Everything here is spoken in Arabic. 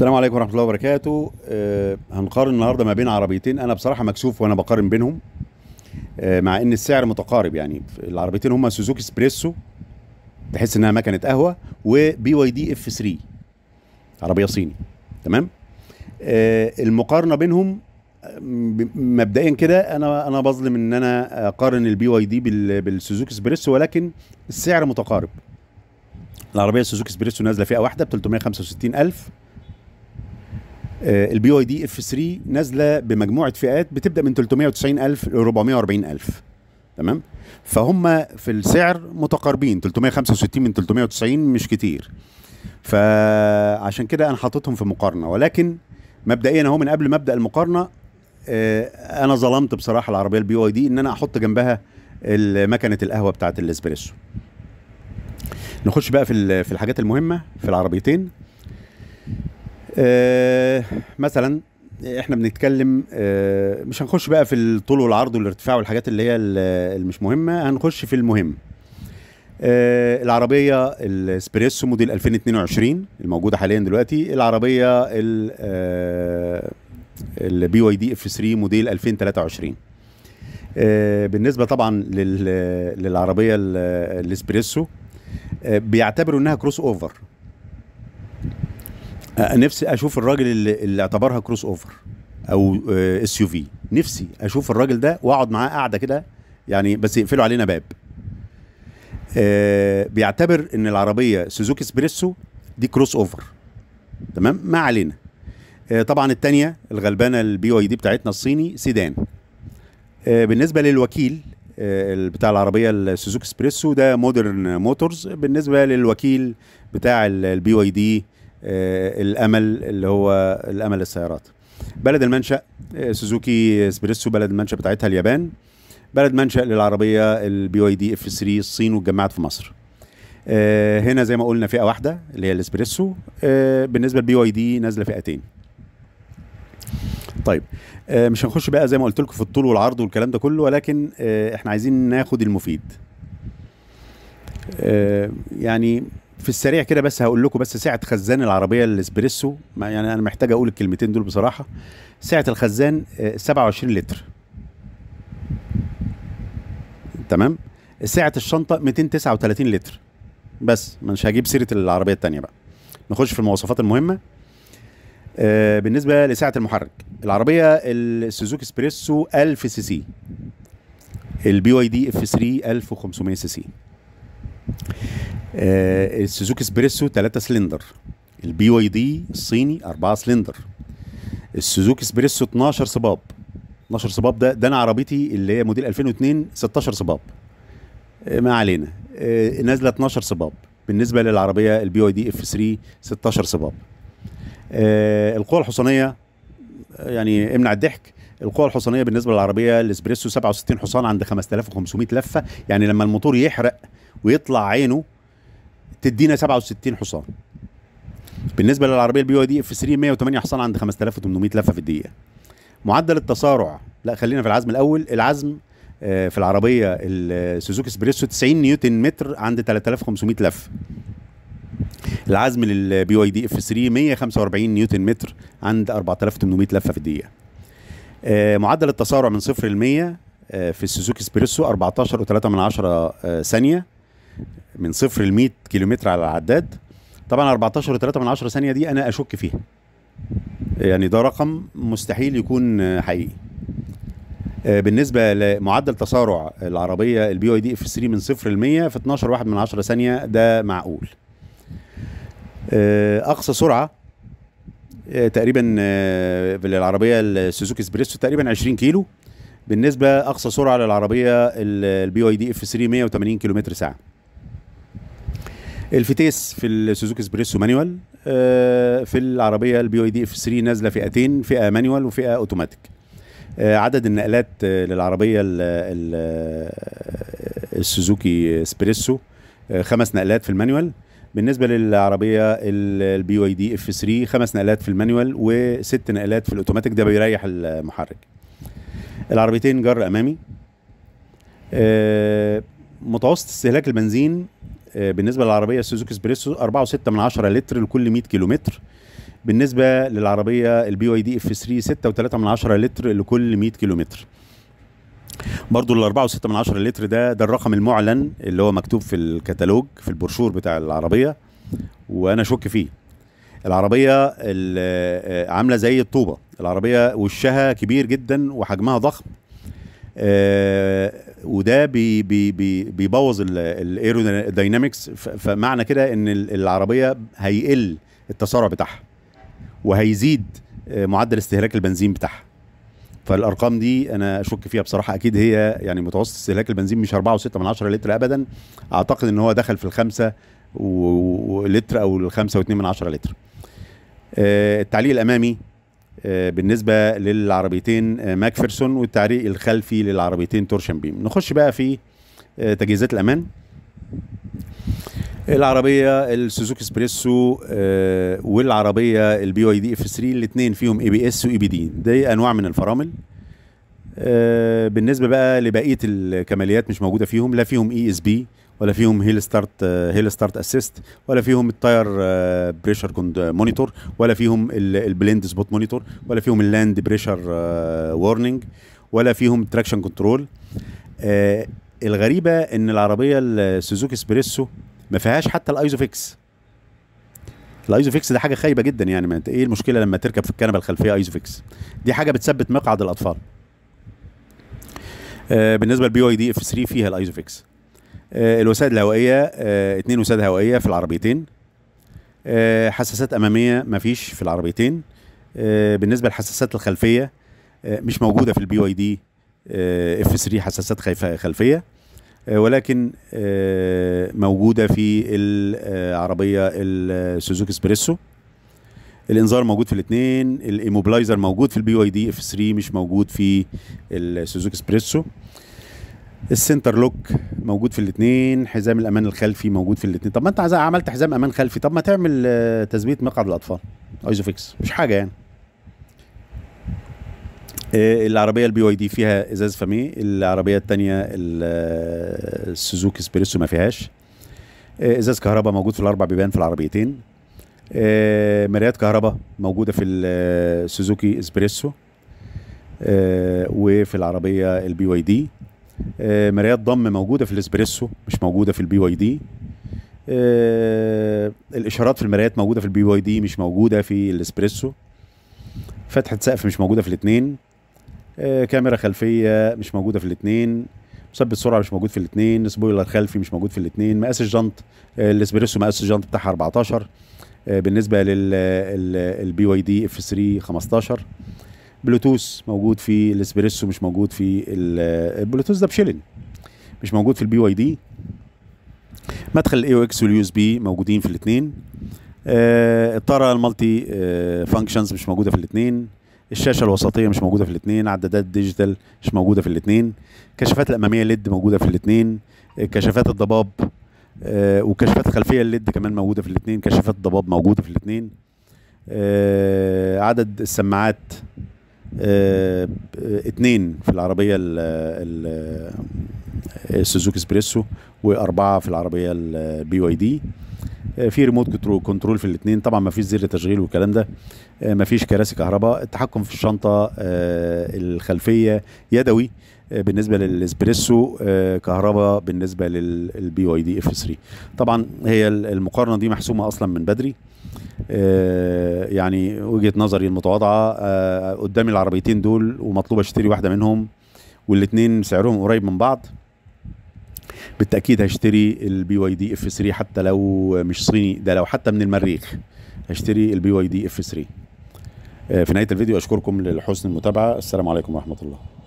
السلام عليكم ورحمه الله وبركاته أه هنقارن النهارده ما بين عربيتين انا بصراحه مكسوف وانا بقارن بينهم أه مع ان السعر متقارب يعني العربيتين هما سوزوكي اسبريسو تحس انها مكنه قهوه وبي واي دي اف 3 عربيه صيني تمام أه المقارنه بينهم آه، مبدئيا كده انا انا بظلم ان انا اقارن البي واي دي بالسوزوكي اسبريسو ولكن السعر متقارب العربيه سوزوكي اسبريسو نازله فئه واحده ب 365000 الف البي واي دي اف 3 نازله بمجموعه فئات بتبدا من 390000 ل 440000 تمام فهم في السعر متقاربين 365 من 390 مش كتير فعشان كده انا حاططهم في مقارنه ولكن مبدئيا اهو من قبل ما ابدا المقارنه آه، انا ظلمت بصراحه العربيه البي واي دي ان انا احط جنبها مكنه القهوه بتاعه الاسبريسو نخش بقى في في الحاجات المهمه في العربيتين آه، مثلا احنا بنتكلم آه مش هنخش بقى في الطول والعرض والارتفاع والحاجات اللي هي اللي مش مهمه هنخش في المهم آه العربيه الاسبريسو موديل 2022 الموجوده حاليا دلوقتي العربيه البي آه، واي دي اف 3 موديل 2023 آه، بالنسبه طبعا للعربيه الاسبريسو بيعتبروا انها كروس اوفر آه، نفسي اشوف الراجل اللي, اللي اعتبرها كروس اوفر او اس يو في نفسي اشوف الراجل ده واقعد معاه قاعده كده يعني بس يقفلوا علينا باب آه بيعتبر ان العربيه سوزوكي اسبريسو دي كروس اوفر تمام ما علينا آه طبعا الثانيه الغلبانه البي واي دي بتاعتنا الصيني سيدان آه بالنسبه للوكيل آه، بتاع العربيه السوزوكي اسبريسو ده مودرن موتورز بالنسبه للوكيل بتاع البي واي دي آه، الامل اللي هو الامل السيارات بلد المنشا آه، سوزوكي اسبريسو بلد المنشا بتاعتها اليابان بلد منشا للعربيه البي واي دي اف 3 الصين واتجمعت في مصر آه، هنا زي ما قلنا فئه واحده اللي هي الاسبريسو بالنسبه للبي واي دي نازله فئتين طيب مش هنخش بقى زي ما قلت لكم في الطول والعرض والكلام ده كله ولكن احنا عايزين ناخد المفيد يعني في السريع كده بس هقول لكم بس سعه خزان العربيه الاسبريسو يعني انا محتاج اقول الكلمتين دول بصراحه سعه الخزان 27 آه، لتر تمام سعه الشنطه 239 لتر بس مش هجيب سيره العربيه الثانيه بقى نخش في المواصفات المهمه آه، بالنسبه لسعه المحرك العربيه السوزوكي اسبريسو 1000 سي سي البي واي دي اف 3 1500 سي سي آه السوزوكي اسبريسو 3 سلندر البي واي دي الصيني 4 سلندر السوزوكي اسبريسو 12 صباب 12 صباب ده ده انا عربيتي اللي هي موديل 2002 16 صباب آه، ما علينا آه نازله 12 صباب بالنسبه للعربيه البي واي دي اف 3 16 صباب آه القوه الحصانيه آه، يعني امنع الضحك القوة الحصانية بالنسبة للعربية الاسبريسو 67 حصان عند 5500 لفة يعني لما الموتور يحرق ويطلع عينه تدينا 67 حصان بالنسبه للعربيه البي واي دي اف 3 108 حصان عند 5800 لفه في الدقيقه معدل التسارع لا خلينا في العزم الاول العزم آه، في العربيه السوزوكي آه، اسبريسو 90 نيوتن متر عند 3500 لفه العزم للبي واي دي اف 3 145 نيوتن متر عند 4800 لفه في الدقيقه آه، معدل التسارع من 0 ل 100 في السوزوكي اسبريسو 14.3 ثانيه من صفر ل 100 كيلومتر على العداد طبعا 14 3 من 10 ثانيه دي انا اشك فيها يعني ده رقم مستحيل يكون حقيقي آه، بالنسبة لمعدل تسارع العربية البي واي دي اف 3 من 0 ل 100 في 12 واحد من 10 ثانية ده معقول. آه، أقصى سرعة آه، تقريبا للعربية السوزوكي اسبريسو تقريبا 20 كيلو بالنسبة أقصى سرعة للعربية البي واي دي اف 3 180 كيلو متر ساعة. الفتيس في السوزوكي اسبريسو مانيوال آه، في العربيه البي اي دي اف 3 نازله فئتين فئه مانيوال وفئه اوتوماتيك آه، عدد النقلات آه، للعربيه السوزوكي اسبريسو خمس نقلات في المانيوال بالنسبه للعربيه البي واي دي اف 3 خمس نقلات في المانيوال وست نقلات في الاوتوماتيك ده بيريح المحرك العربيتين جر امامي متوسط استهلاك البنزين آه، بالنسبه للعربيه سوزوكي اسبريسو 4.6 لتر لكل 100 كيلومتر بالنسبه للعربيه البي واي دي اف 3 6.3 لتر لكل 100 كيلومتر برضه ال 4.6 لتر ده ده الرقم المعلن اللي هو مكتوب في الكتالوج في البروشور بتاع العربيه وانا شك فيه العربيه آه، عامله زي الطوبه العربيه وشها كبير جدا وحجمها ضخم آه وده بي بي بي بيبوظ الايروداينامكس فمعنى كده ان العربيه هيقل التسارع بتاعها وهيزيد آه، معدل استهلاك البنزين بتاعها فالارقام دي انا اشك فيها بصراحه اكيد هي يعني متوسط استهلاك البنزين مش 4.6 من 10 لتر ابدا اعتقد ان هو دخل في الخمسة ولتر او الخمسة من 10 لتر آه، التعليق الامامي آه، بالنسبه للعربيتين آه، ماكفرسون والتعريق الخلفي للعربيتين تورشن بيم نخش بقى في آه، تجهيزات الامان العربيه السوزوكي اسبريسو والعربيه البي واي دي اف 3 الاثنين فيهم اي بي اس واي بي دي دي انواع من الفرامل بالنسبه بقى لبقيه الكماليات مش موجوده فيهم لا فيهم اي اس بي ولا فيهم هيل ستارت هيل ستارت اسيست ولا فيهم التاير بريشر آه، مونيتور ولا فيهم البليند سبوت مونيتور ولا فيهم اللاند بريشر وورنينج ولا فيهم تراكشن آه، كنترول الغريبه ان العربيه السوزوكي اسبريسو ما فيهاش حتى الايزوفيكس الايزوفيكس ده حاجه خايبه جدا يعني ما انت ايه المشكله لما تركب في الكنبه الخلفيه ايزوفيكس دي حاجه بتثبت مقعد الاطفال آه، بالنسبه للبي واي دي اف 3 فيها الايزوفيكس آه، الوسائد الهوائيه اثنين آه، وسائد هوائيه في العربيتين آه، حساسات اماميه مفيش في العربيتين بالنسبه للحساسات الخلفيه مش موجوده في البي واي دي اف 3 حساسات خلفيه ولكن موجوده في العربيه السوزوكي اسبريسو الانذار موجود في الاثنين الايموبلايزر موجود في البي واي دي اف 3 مش موجود في السوزوكي اسبريسو السنتر لوك موجود في الاثنين حزام الامان الخلفي موجود في الاثنين طب ما انت عملت حزام امان خلفي طب ما تعمل آه، تثبيت مقعد الاطفال ايزوفيكس مش حاجه يعني آه، العربيه البي واي دي فيها ازاز فامي العربيه الثانيه السوزوكي آه، اسبريسو ما فيهاش ازاز كهرباء موجود في الاربع بيبان في العربيتين مرايات كهرباء موجوده في السوزوكي اسبريسو وفي العربيه البي واي دي آه، مرايات ضم موجوده في الاسبريسو مش موجوده في البي واي آه، دي الاشارات في المرايات موجوده في البي واي دي مش موجوده في الاسبريسو فتحه سقف مش موجوده في الاثنين آه، كاميرا خلفيه مش موجوده في الاثنين مثبت سرعه مش موجود في الاثنين سبويلر خلفي مش موجود في الاثنين مقاس الجنط الاسبريسو مقاس الجنط بتاعها 14 بالنسبه للبي واي دي اف 3 15 بلوتوث موجود في الاسبريسو مش موجود في البلوتوث ده بشيلن مش موجود في البي واي دي مدخل الاي او اكس واليو اس بي موجودين في الاثنين آه الطاره المالتي آه فانكشنز مش موجوده في الاثنين الشاشه الوسطيه مش موجوده في الاثنين عدادات ديجيتال مش موجوده في الاثنين كشافات الاماميه ليد موجوده في الاثنين آه، كشافات الضباب آه وكشافات الخلفيه الليد كمان موجوده في الاثنين كشافات الضباب موجوده في الاثنين آه عدد السماعات اثنين آه، في العربيه السوزوكي آه، اسبريسو واربعه في العربيه البي واي دي آه، في ريموت كنترول كنترول في الاثنين طبعا ما فيش زر تشغيل والكلام ده ما فيش كراسي كهرباء التحكم في الشنطه الخلفيه يدوي بالنسبه للاسبريسو آه، كهرباء بالنسبه للبي واي دي اف 3 طبعا هي المقارنه دي محسومه اصلا من بدري آه، يعني وجهه نظري المتواضعه آه، قدامي العربيتين دول ومطلوب اشتري واحده منهم والاثنين سعرهم قريب من بعض بالتاكيد هشتري البي واي دي اف 3 حتى لو مش صيني ده لو حتى من المريخ هشتري البي واي دي اف 3 في نهايه الفيديو اشكركم لحسن المتابعه السلام عليكم ورحمه الله